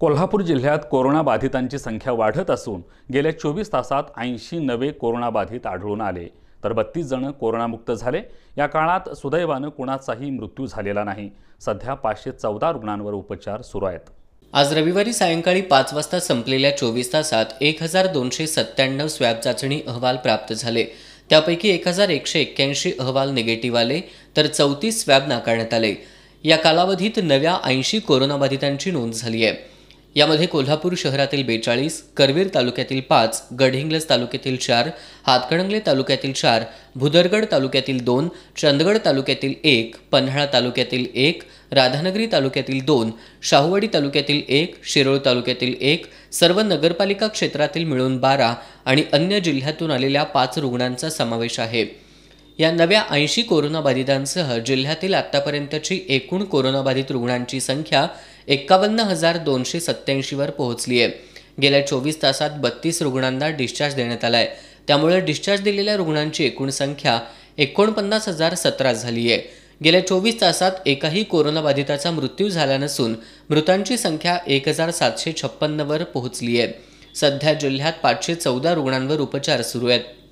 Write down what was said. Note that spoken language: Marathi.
कोल्हापूर जिल्ह्यात कोरोनाबाधितांची संख्या वाढत असून गेल्या चोवीस तासात ऐंशी नवे कोरोनाबाधित आढळून आले तर बत्तीस जण कोरोनामुक्त झाले या काळात सुदैवानं कुणाचाही मृत्यू झालेला नाही सध्या पाचशे चौदा रुग्णांवर उपचार सुरू आहेत आज रविवारी सायंकाळी पाच वाजता संपलेल्या चोवीस तासात एक हजार दोनशे सत्त्याण्णव स्वॅब चाचणी अहवाल प्राप्त झाले त्यापैकी एक हजार एकशे एक्क्याऐंशी अहवाल निगेटिव्ह आले तर चौतीस स्वॅब नाकारण्यात आले या कालावधीत नव्या ऐंशी कोरोनाबाधितांची नोंद झाली आहे यामध्ये कोल्हापूर शहरातील बेचाळीस करवीर तालुक्यातील पाच गडहिंग्लज तालुक्यातील चार हातकणंगले तालुक्यातील चार भुदरगड तालुक्यातील दोन चंदगड तालुक्यातील एक पन्हाळा तालुक्यातील एक राधानगरी तालुक्यातील दोन शाहूवाडी तालुक्यातील एक शिरोळ तालुक्यातील एक सर्व नगरपालिका क्षेत्रातील मिळून बारा आणि अन्य जिल्ह्यातून आलेल्या पाच रुग्णांचा समावेश आहे या नव्या ऐंशी कोरोनाबाधितांसह जिल्ह्यातील आतापर्यंतची एकूण कोरोनाबाधित रुग्णांची संख्या एक्कावन्न हजार दोनशे सत्त्याऐंशीवर पोहोचली आहे गेल्या चोवीस तासात बत्तीस रुग्णांना डिस्चार्ज देण्यात आला आहे त्यामुळे डिस्चार्ज दिलेल्या रुग्णांची एकूण संख्या एकोणपन्नास हजार सतरा झाली आहे गेल्या चोवीस तासात एकाही कोरोनाबाधिताचा मृत्यू झाला नसून मृतांची संख्या एक हजार सातशे छप्पन्नवर पोहोचली आहे सध्या जिल्ह्यात पाचशे चौदा रुग्णांवर उपचार सुरू आहेत